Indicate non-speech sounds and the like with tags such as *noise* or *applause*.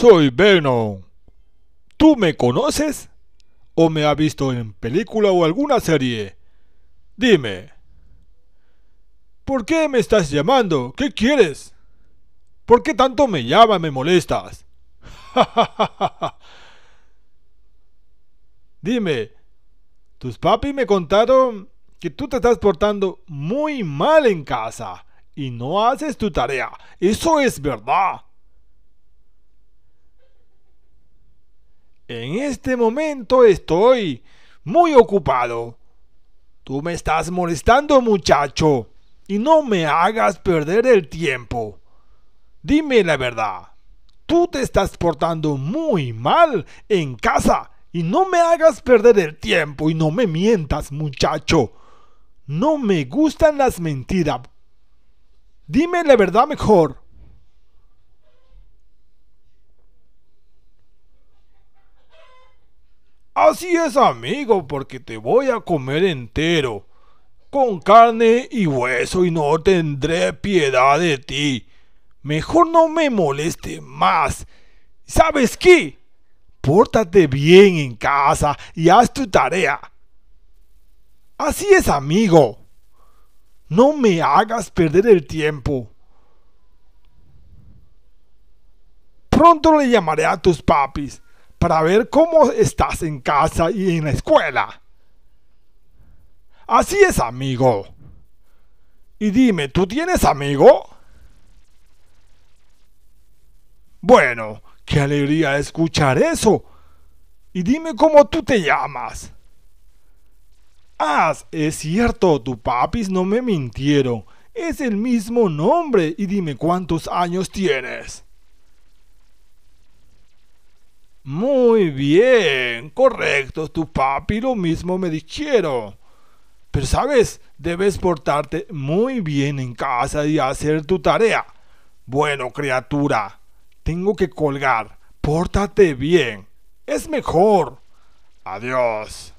Soy Venom. ¿Tú me conoces? ¿O me has visto en película o alguna serie? Dime. ¿Por qué me estás llamando? ¿Qué quieres? ¿Por qué tanto me llamas, me molestas? *laughs* Dime, tus papis me contaron que tú te estás portando muy mal en casa y no haces tu tarea. Eso es verdad. En este momento estoy muy ocupado. Tú me estás molestando, muchacho, y no me hagas perder el tiempo. Dime la verdad. Tú te estás portando muy mal en casa y no me hagas perder el tiempo y no me mientas, muchacho. No me gustan las mentiras. Dime la verdad mejor. Así es, amigo, porque te voy a comer entero, con carne y hueso, y no tendré piedad de ti. Mejor no me moleste más. ¿Sabes qué? Pórtate bien en casa y haz tu tarea. Así es, amigo. No me hagas perder el tiempo. Pronto le llamaré a tus papis para ver cómo estás en casa y en la escuela. Así es, amigo. Y dime, ¿tú tienes amigo? Bueno, qué alegría escuchar eso. Y dime cómo tú te llamas. Ah, es cierto, tu papis no me mintieron. Es el mismo nombre. Y dime cuántos años tienes. Muy bien, correcto, tu papi lo mismo me dijeron. Pero sabes, debes portarte muy bien en casa y hacer tu tarea. Bueno, criatura, tengo que colgar. Pórtate bien. Es mejor. Adiós.